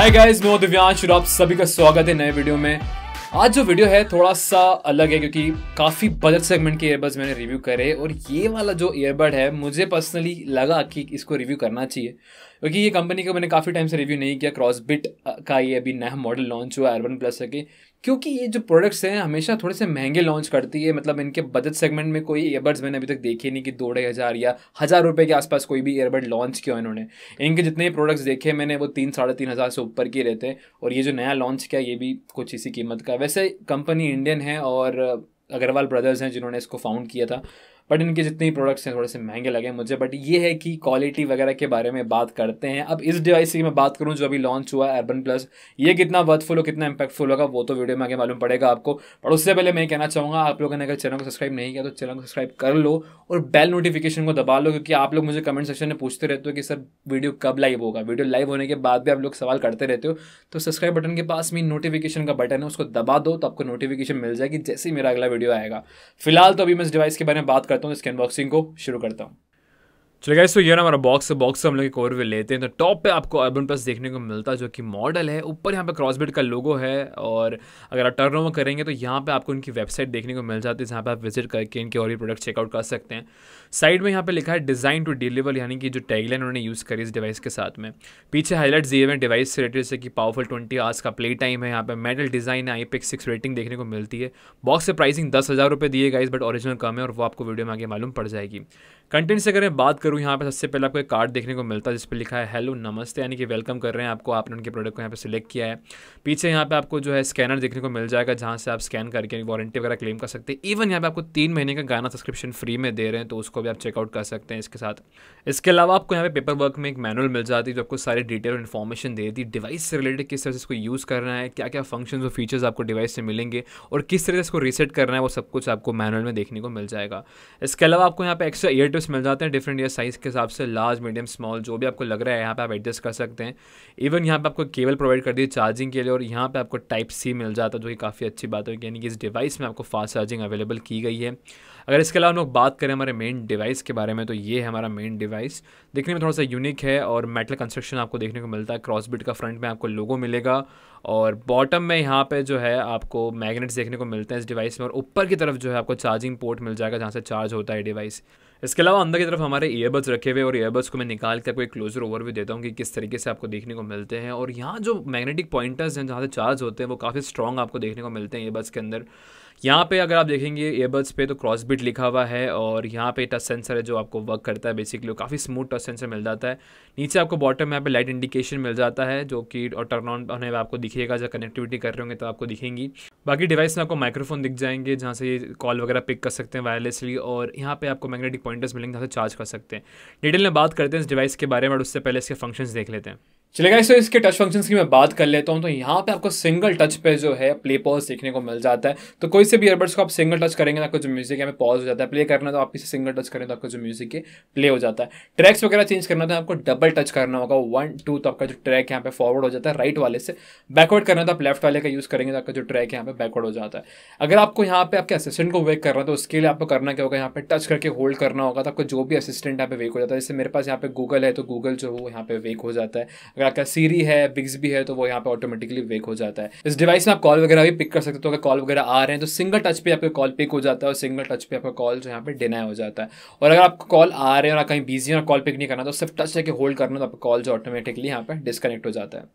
hi guys मैं दिव्यांश और आप सभी का स्वागत है नए वीडियो में आज जो वीडियो है थोड़ा सा अलग है क्योंकि काफ़ी बजट सेगमेंट के ईयरबड्स मैंने रिव्यू करे और ये वाला जो ईयरबड है मुझे पर्सनली लगा कि इसको रिव्यू करना चाहिए क्योंकि ये कंपनी का मैंने काफ़ी टाइम से रिव्यू नहीं किया क्रॉसबिट का ये अभी नया मॉडल लॉन्च हुआ अर्बन प्लस के क्योंकि ये जो प्रोडक्ट्स हैं हमेशा थोड़े से महंगे लॉन्च करती है मतलब इनके बजट सेगमेंट में कोई ईयरबड्स मैंने अभी तक देखे नहीं कि दो ढाई हज़ार या हज़ार रुपये के आसपास कोई भी ईयरबड लॉन्च किया इन्होंने इनके जितने भी प्रोडक्ट्स देखे मैंने वो तीन साढ़े तीन हज़ार से ऊपर के रहते हैं और ये जो नया लॉन्च किया ये भी कुछ इसी कीमत का वैसे कंपनी इंडियन है और अग्रवाल ब्रदर्स हैं जिन्होंने इसको फाउंड किया था बट इनके जितने ही प्रोडक्ट्स हैं थोड़े से महंगे लगे मुझे बट ये है कि क्वालिटी वगैरह के बारे में बात करते हैं अब इस डिवाइस की मैं बात करूँ जो अभी लॉन्च हुआ है अर्बन प्लस ये कितना वर्थफुल हो कितना इंपैक्टफुल होगा वो तो वीडियो में आगे मालूम पड़ेगा आपको और उससे पहले मैं कहना चाहूँगा आप लोगों ने अगर चैनल को सब्सक्राइब नहीं किया तो चैनल को सब्सक्राइब कर लो और बेल नोटिफिकेशन को दबा लो क्योंकि आप लोग मुझे कमेंट सेक्शन में पूछते रहते हो कि सर वीडियो कब लाइव होगा वीडियो लाइव होने के बाद भी आप लोग सवाल करते रहते हो तो सब्सक्राइब बटन के पास में नोटिफिकेशन का बटन है उसको दबा दो तो आपको नोटिफिकेशन मिल जाएगी जैसे ही मेरा अगला वीडियो आएगा फिलहाल तो अभी मैं इस डिवाइस के बारे में बात करता करता हूँ इसके अनबॉक्सिंग को शुरू करता हूँ चलिए गाइस तो ये ना हमारा बॉक्स है बॉक्स हम लोग एक ओवरव्यू लेते हैं तो टॉप पे आपको अर्बन प्लस देखने को मिलता है जो कि मॉडल है ऊपर यहाँ पे क्रॉसबिट का लोगो है और अगर आप टर्न ओवर करेंगे तो यहाँ पे आपको इनकी वेबसाइट देखने को मिल जाती है जहाँ पे आप विजिट करके इनके और भी प्रोडक्ट चेकआउट कर सकते हैं साइड में यहाँ पे लिखा है डिज़ाइन टू डिलीवर यानी कि जो टैगलाइन उन्होंने यूज़ करी इस डिवाइस के साथ में पीछे हाईलाइट दिए हुए डिवाइस से जैसे कि पावरफुल ट्वेंटी आवर्स का प्ले टाइम है यहाँ पर मेटल डिज़ाइन है आई सिक्स रेटिंग देखने को मिलती है बॉक्स से प्राइसिंग दस हज़ार रुपये दिए गए बट ऑरिजिनल कम है और वो आपको वीडियो में आगे मालूम पड़ जाएगी कंटेंट से अगर बात करूँ यहाँ पे सबसे पहले आपको एक कार्ड देखने को मिलता है जिस पर लिखा है हेलो नमस्ते यानी कि वेलकम कर रहे हैं आपको आपने उनके प्रोडक्ट को यहाँ पे सिलेक्ट किया है पीछे यहाँ पे आपको जो है स्कैनर देखने को मिल जाएगा जहाँ से आप स्कैन करके वारंटी वगैरह क्लेम कर सकते हैं इवन यहाँ पे आपको तीन महीने का गाना सब्सक्रिप्शन फ्री में दे रहे हैं तो उसको भी आप चेकआउट कर सकते हैं इसके साथ इसके अलावा आपको यहाँ पे पेपर वर्क में एक मैनुअल मिल जाती है जो आपको सारी डिटेल और इन्फॉर्मेशन दे देती है डिवाइस से रिलेटेड किस तरह से इसको यूज़ करना है क्या क्या फंक्शन और फीचर्स आपको डिवाइस से मिलेंगे और किस तरह से इसको रीसेट करना है वो सब कुछ आपको मैनुअल में देखने को मिल जाएगा इसके अलावा आपको यहाँ पे एक्स्ट्रा ईयर टिप्स मिल जाते हैं डिफरेंट ईयर साइज़ के हिसाब से लार्ज मीडियम स्मॉल जो भी आपको लग रहा है यहाँ पे आप एडजस्ट कर सकते हैं इवन यहाँ पे आपको केबल प्रोवाइड कर दी चार्जिंग के लिए और यहाँ पे आपको टाइप सी मिल जाता है जो कि काफ़ी अच्छी बात है यानी कि इस डिवाइस में आपको फास्ट चार्जिंग अवेलेबल की गई है अगर इसके अलावा हम लोग बात करें हमारे मेन डिवाइस के बारे में तो ये है हमारा मेन डिवाइस देखने में थोड़ा सा यूनिक है और मेटल कंस्ट्रक्शन आपको देखने को मिलता है क्रॉसबिट का फ्रंट में आपको लोगो मिलेगा और बॉटम में यहाँ पे जो है आपको मैग्नेट्स देखने को मिलते हैं इस डिवाइस में और ऊपर की तरफ जो है आपको चार्जिंग पोर्ट मिल जाएगा जहाँ से चार्ज होता है डिवाइस इसके अलावा अंदर की तरफ हमारे ईयरबड्स रखे हुए और ईयरबड्स को मैं निकाल के आपको एक क्लोजर ओवरव्यू देता हूँ कि किस तरीके से आपको देखने को मिलते हैं और यहाँ जो मैग्नेटिक पॉइंटर्स हैं जहाँ से चार्ज होते हैं वो काफ़ी स्ट्रॉन्ग आपको देखने को मिलते हैं ईयरबड्स के अंदर यहाँ पे अगर आप देखेंगे ईयरबड्स पे तो क्रॉस बिट लिखा हुआ है और यहाँ पे टच सेंसर है जो आपको वर्क करता है बेसिकली वो काफ़ी स्मूथ टच सेंसर मिल जाता है नीचे आपको बॉटम में यहाँ पे लाइट इंडिकेशन मिल जाता है जो कि और टर्न ऑन होने में आपको दिखेगा जब कनेक्टिविटी कर रहे होंगे तो आपको दिखेंगी बाकी डिवाइस में आपको माइक्रोफोन दिख जाएंगे जहाँ से कॉल वगैरह पिक कर सकते हैं वायरलेसली और यहाँ पे आपको मैग्नेटिक पॉइंटर्स मिलेंगे जहाँ से चार्ज कर सकते हैं डिटेल में बात करते हैं इस डिवाइस के बारे में और उससे पहले इसके फंक्शंस देख लेते हैं चलेगा इससे तो इसके टच फंक्शंस की मैं बात कर लेता हूँ तो यहाँ पे आपको सिंगल टच पे जो है प्ले पॉज देखने को मिल जाता है तो कोई से भी ईयरबड्स को आप सिंगल टच करेंगे तो आपको जो म्यूजिक है हमें पॉज हो जाता है प्ले करना तो आप इसे सिंगल टच करें तो आपको जो म्यूजिक है प्ले हो जाता है ट्रैक्स वगैरह चेंज करना तो आपको डबल टच करना होगा वन टू तो आपका जो ट्रैक यहाँ पे फॉरवर्ड हो जाता है राइट वाले से बैकवर्ड करना तो आप लेफ्ट वाले का यूज़ करेंगे तो आपका जो ट्रैक यहाँ पे बैकवर्ड हो जाता है अगर आपको यहाँ पे आपके असिस्टेंट को वेक करना तो उसके लिए आपको करना क्या होगा यहाँ पे टच करके होल्ड करना होगा तो आपको जो भी असिस्टेंट यहाँ पे वेक हो जाता है जैसे मेरे पास यहाँ पे गूगल है तो गूगल जो है वो यहाँ पे वेक हो जाता है अगर आपका सीरी है बिग्स भी है तो वो यहाँ पे ऑटोमेटिकली वेक हो जाता है इस डिवाइस में आप कॉल वगैरह भी पिक कर सकते हो तो अगर कॉल वगैरह आ रहे हैं तो सिंगल टच पे आपका कॉल पिक हो जाता है और सिंगल टच पे आपका कॉल जो यहाँ पे डिनाई हो जाता है और अगर आपको कॉल आ रहे हैं और कहीं बिजी है और कॉल पिक नहीं करना तो सिर्फ टच लेके होल्ड करना तो आपका कॉल जो ऑटोमेटिकली यहाँ पर डिस्कनेक्ट हो जाता है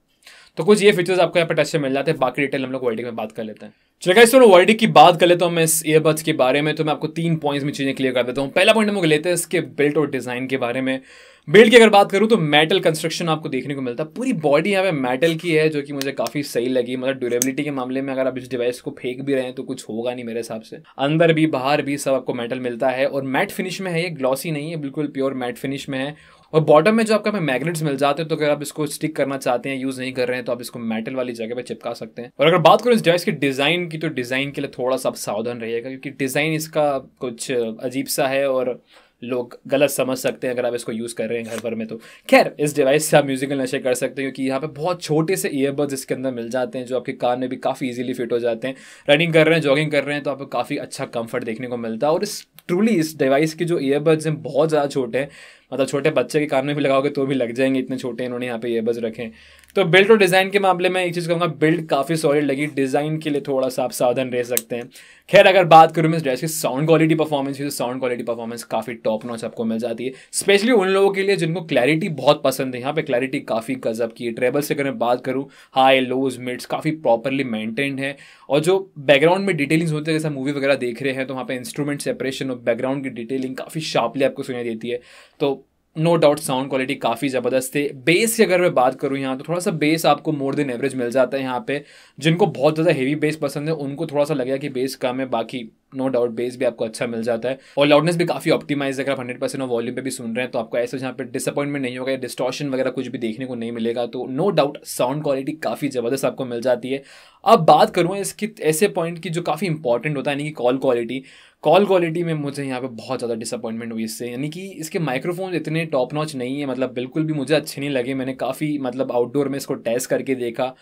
तो कुछ ये फीचर्स आपको यहाँ पर टच में मिल जाते हैं बाकी डिटेल हम लोग वर्ल्डिंग में बात कर लेते हैं चलिए इस तो वर्ल्डिंग की बात कर लेते हैं मैं इस ईयरबड्स के बारे में तो मैं आपको तीन पॉइंट्स में चीज़ें क्लियर कर देता हूँ पहला पॉइंट हम लोग लेते हैं इसके बिल्ट और डिज़ाइन के बारे में बिल्ड की अगर बात करूँ तो मेटल कंस्ट्रक्शन आपको देखने को मिलता है पूरी बॉडी यहाँ पे मेटल की है जो कि मुझे काफ़ी सही लगी मतलब ड्यूरेबिलिटी के मामले में अगर आप इस डिवाइस को फेंक भी रहे हैं तो कुछ होगा नहीं मेरे हिसाब से अंदर भी बाहर भी सब आपको मेटल मिलता है और मैट फिनिश में है ये ग्लॉसी नहीं है बिल्कुल प्योर मैट फिनिश में है और बॉटम में जो आपका मैग्नेट्स मिल जाते हैं तो अगर आप इसको स्टिक करना चाहते हैं यूज़ नहीं कर रहे हैं तो आप इसको मेटल वाली जगह पे चिपका सकते हैं और अगर बात करूँ इस डिवाइस की डिज़ाइन की तो डिज़ाइन के लिए थोड़ा सा आप सावधान रहेगा क्योंकि डिज़ाइन इसका कुछ अजीब सा है और लोग गलत समझ सकते हैं अगर आप इसको यूज़ कर रहे हैं घर भर में तो खैर इस डिवाइस से आप म्यूजिकल नशे कर सकते हैं क्योंकि यहाँ पे बहुत छोटे से ईयरबड्स इसके अंदर मिल जाते हैं जो आपके कान में भी काफ़ी ईजिली फिट हो जाते हैं रनिंग कर रहे हैं जॉगिंग कर रहे हैं तो आपको काफ़ी अच्छा कंफर्ट देखने को मिलता है और इस ट्रूली इस डिवाइस के जो ईयरबड्स हैं बहुत ज़्यादा छोटे हैं मतलब छोटे बच्चे के कान में भी लगाओगे तो भी लग जाएंगे इतने छोटे इन्होंने यहाँ पे ईयरबड्स रखे हैं तो बिल्ड और डिज़ाइन के मामले में एक चीज़ कहूँगा बिल्ड काफ़ी सॉलिड लगी डिज़ाइन के लिए थोड़ा सा आप सावधान रह सकते हैं खैर अगर बात करूँ मैं इस ड्रेस की साउंड क्वालिटी परफॉर्मेंस की तो साउंड क्वालिटी परफॉर्मेंस काफ़ी टॉप नॉच आपको मिल जाती है स्पेशली उन लोगों के लिए जिनको क्लैरिटी बहुत पसंद है यहाँ पे क्लैरिटी काफ़ी गजब की है ट्रेबल से अगर मैं बात करूँ हाई लोज मिड्स काफ़ी प्रॉपरली मेंटेन्ड है और जो बैकग्राउंड में डिटेलिंग्स होते हैं जैसे मूवी वगैरह देख रहे हैं तो वहाँ पर इंस्ट्रूमेंट सेपरेशन और बैकग्राउंड की डिटेलिंग काफ़ी शार्पली आपको सुनाई देती है तो नो डाउट साउंड क्वालिटी काफ़ी ज़बरदस्त है बेस की अगर मैं बात करूँ यहाँ तो थोड़ा सा बेस आपको मोर देन एवरेज मिल जाता है यहाँ पे जिनको बहुत ज़्यादा हेवी बेस पसंद है उनको थोड़ा सा लगेगा कि बेस कम है बाकी नो डाउट बेस भी आपको अच्छा मिल जाता है और लाउडनेस भी काफ़ी ऑप्टिमाइज अगर आप हंड्रेड परसेंट वॉल्यूम पे भी सुन रहे हैं तो आपको ऐसे जहाँ पे डिसअपॉइंटमेंट नहीं होगा या डिस्टॉशन वगैरह कुछ भी देखने को नहीं मिलेगा तो नो डाउट साउंड क्वालिटी काफ़ी ज़बरदस्त आपको मिल जाती है अब बात करूँ इसकी ऐसे पॉइंट की जो काफ़ी इंपॉर्टेंट होता है यानी कि कॉल क्वालिटी कॉल क्वालिटी में मुझे यहाँ पे बहुत ज़्यादा डिसअपॉइंटमेंट हुई इससे यानी कि इसके माइक्रोफोन इतने टॉप नॉच नहीं है मतलब बिल्कुल भी मुझे अच्छे नहीं लगे मैंने काफ़ी मतलब आउटडोर में इसको टेस्ट करके देखा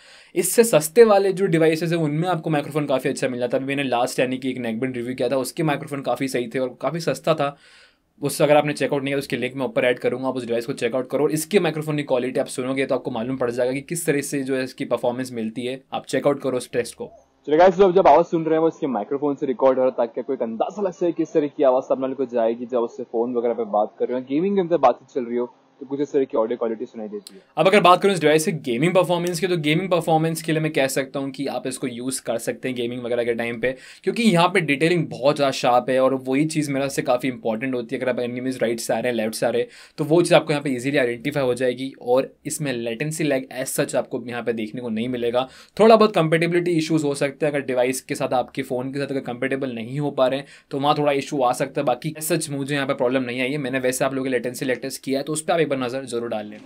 इससे सस्ते वाले जो डिवाइसेज हैं उनमें आपको माइक्रोफोन काफ़ी अच्छा मिल जाता है मैंने लास्ट यानी कि एक नेकबिन मैंने रिव्यू किया था उसके माइक्रोफोन काफ़ी सही थे और काफ़ी सस्ता था उससे अगर आपने चेकआउट नहीं किया उसके लिंक मैं ऊपर ऐड करूँगा आप उस डिवाइस को चेकआउट करो और इसके माइक्रोफोन की क्वालिटी आप सुनोगे तो आपको मालूम पड़ जाएगा कि किस तरह से जो है इसकी परफॉर्मेंस मिलती है आप चेकआउट करो उस टेस्ट को चलिए गाइस जब जब आवाज सुन रहे हैं वो इसके माइक्रोफोन से रिकॉर्ड हो रहा है ताकि कोई अंदाजा लग सके किस तरह की आवाज आप को जाएगी जब उससे फोन वगैरह पे बात कर रहे हो गेमिंग के अंदर बातचीत चल रही हो तो कुछ इस तरह की ऑडियो क्वालिटी सुनाई देती है अब अगर बात करूँ इस डिवाइस से गेमिंग परफॉर्मेंस की तो गेमिंग परफॉर्मेंस के लिए मैं कह सकता हूँ कि आप इसको यूज़ कर सकते हैं गेमिंग वगैरह के टाइम पे क्योंकि यहाँ पे डिटेलिंग बहुत ज़्यादा शार्प है और वही चीज़ मेरा से काफ़ी इंपॉर्टेंट होती है अगर आप एनिमीज राइट से आ रहे हैं लेफ्ट से आ रहे हैं तो वो चीज़ आपको यहाँ पर ईजिली आइडेंटिफाई हो जाएगी और इसमें लेटेंसी लैग एज सच आपको यहाँ पर देखने को नहीं मिलेगा थोड़ा बहुत कंपेटेबिलिटी इशूज़ हो सकते हैं अगर डिवाइस के साथ आपके फ़ोन के साथ अगर कंपेटेबल नहीं हो पा रहे हैं तो वहाँ थोड़ा इशू आ सकता है बाकी सच मुझे यहाँ पर प्रॉब्लम नहीं आई है मैंने वैसे आप लोगों के लेटेंसी लेटेस्ट किया है तो उस पर आप एक बार नज़र ज़रूर डाल लें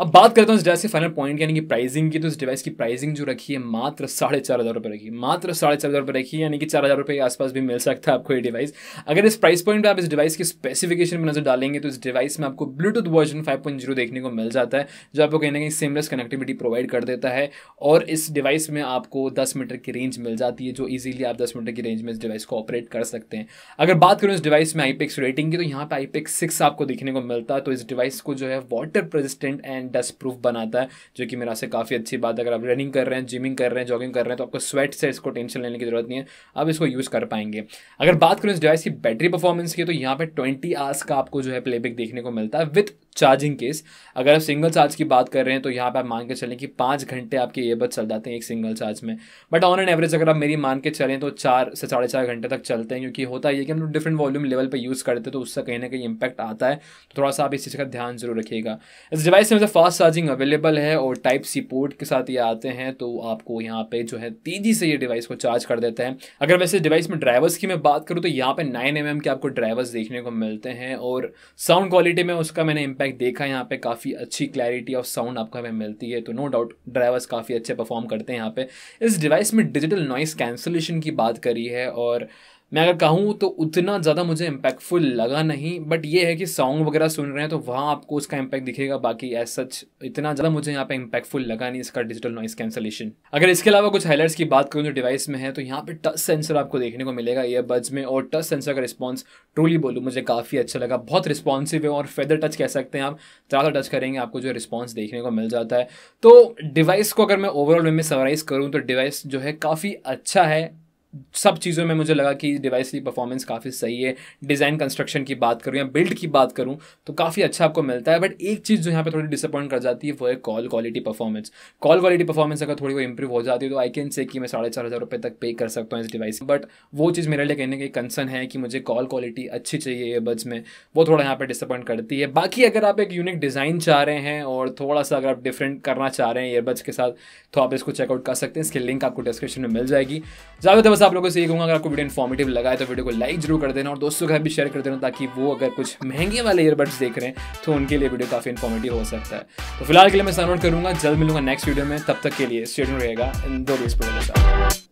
अब बात करता हूँ इस डिवाइस के फाइनल पॉइंट यानी कि प्राइसिंग की तो इस डिवाइस की प्राइसिंग जो रखी है मात्र साढ़े चार हज़ार रुपये रखी मात्र साढ़े चार हज़ार रुपये रखी यानी कि चार हज़ार रुपये के आसपास भी मिल सकता है आपको ये डिवाइस अगर इस प्राइस पॉइंट पर आप इस डिवाइस की स्पेसिफिकेशन में नजर डालेंगे तो इस डिवाइस में आपको Bluetooth version five point zero देखने को मिल जाता है जो आपको कहीं ना कहीं सेमलेस कनेक्टिविटी प्रोवाइड कर देता है और इस डिवाइस में आपको दस मीटर की रेंज मिल जाती है जो ईजिली आप दस मीटर की रेंज में इस डिवाइस को ऑपरेट कर सकते हैं अगर बात करूँ इस डिवाइस में आईपेक्स रेटिंग की तो यहाँ पर आईपेक्स सिक्स आपको देखने को मिलता है तो इस डिवाइस को जो है water resistant and dust proof बनाता है जो कि मेरा से काफ़ी अच्छी बात अगर आप रनिंग कर रहे हैं जिमिंग कर रहे हैं जॉगिंग कर रहे हैं तो आपको स्वेट से इसको टेंशन लेने की जरूरत नहीं है आप इसको यूज़ कर पाएंगे अगर बात करें इस डिवाइस की बैटरी परफॉर्मेंस की तो यहाँ पर ट्वेंटी आवर्स का आपको जो है प्लेबैक देखने को मिलता है विथ चार्जिंग केस अगर आप सिंगल चार्ज की बात कर रहे हैं तो यहाँ पर आप मान के चलें कि पाँच घंटे आपके ईयरबड चल जाते हैं एक सिंगल चार्ज में बट ऑन एन एवरेज अगर आप मेरी मान के चलें तो चार से साढ़े चार घंटे तक चलते हैं क्योंकि होता है कि हम लोग डिफरेंट वॉल्यूम लेवल पर यूज़ करते हैं तो उससे कहीं ना कहीं इंपैक्ट आता है तो थोड़ा सा आप इस चीज़ का ध्यान जरूर रखिएगा इस डिवाइस में फास्ट चार्जिंग अवेलेबल है और टाइप सी पोर्ट के साथ ये आते हैं तो आपको यहाँ पर जो है तेज़ी से ये डिवाइस को चार्ज कर देते हैं अगर वैसे डिवाइस में ड्राइवर्स की मैं बात करूँ तो यहाँ पर नाइन एम के आपको ड्राइवर्स देखने को मिलते हैं और साउंड क्वालिटी में उसका मैंने इम्पैक्ट इफेक्ट देखा यहाँ पे काफ़ी अच्छी क्लैरिटी ऑफ साउंड आपको हमें मिलती है तो नो डाउट ड्राइवर्स काफ़ी अच्छे परफॉर्म करते हैं यहाँ पे इस डिवाइस में डिजिटल नॉइस कैंसलेशन की बात करी है और मैं अगर कहूँ तो उतना ज़्यादा मुझे इम्पैक्टफुल लगा नहीं बट ये है कि सॉन्ग वगैरह सुन रहे हैं तो वहाँ आपको उसका इम्पैक्ट दिखेगा बाकी एज सच इतना ज़्यादा मुझे यहाँ पे इम्पैक्टफुल लगा नहीं इसका डिजिटल नॉइस कैंसलेशन अगर इसके अलावा कुछ हाईलाइट्स की बात करूँ जो डिवाइस में है तो यहाँ पर टच सेंसर आपको देखने को मिलेगा ईयरबड्स में और टच सेंसर का रिस्पॉन्स ट्रूली बोलूँ मुझे काफ़ी अच्छा लगा बहुत रिस्पॉन्सिव है और फेदर टच कह सकते हैं आप ज़्यादा टच करेंगे आपको जो रिस्पॉन्स देखने को मिल जाता है तो डिवाइस को अगर मैं ओवरऑल वे में सवराइज करूँ तो डिवाइस जो है काफ़ी अच्छा है सब चीज़ों में मुझे लगा कि डिवाइस की परफॉर्मेंस काफ़ी सही है डिज़ाइन कंस्ट्रक्शन की बात करूँ या बिल्ड की बात करूँ तो काफ़ी अच्छा आपको मिलता है बट एक चीज़ जो यहाँ पे थोड़ी डिसअपॉइंट कर जाती है वो है call quality performance call quality performance अगर थोड़ी वो इंप्रूव हो जाती है तो आई कैन से कि मैं साढ़े चार हज़ार रुपये तक पे कर सकता हूँ इस डिवाइस बट वो चीज़ मेरे लिए कहने का कंसर्न है कि मुझे कॉल क्वालिटी अच्छी चाहिए बज में वो थोड़ा यहाँ पर डिसअपॉइंट करती है बाकी अगर आप एक यूनिक डिज़ाइन चाह रहे हैं और थोड़ा सा अगर आप डिफरेंट करना चाह रहे हैं ईयरबड्स के साथ तो आप इसको चेकआउट कर सकते हैं इसकी लिंक आपको डिस्क्रिप्शन में मिल जाएगी ज़्यादा बस आप लोगों से ये कहूँगा अगर आपको वीडियो इन्फॉर्मेटिव लगा है तो वीडियो को लाइक जरूर कर देना और दोस्तों के साथ भी शेयर कर देना ताकि वो अगर कुछ महंगे वाले ईयरबड्स देख रहे हैं तो उनके लिए वीडियो काफ़ी इन्फॉर्मेटिव हो सकता है तो फिलहाल के लिए मैं साइन करूंगा करूँगा जल्द मिलूंगा नेक्स्ट वीडियो में तब तक के लिए स्टेडियम रहेगा इन दो बेस प्रोडक्ट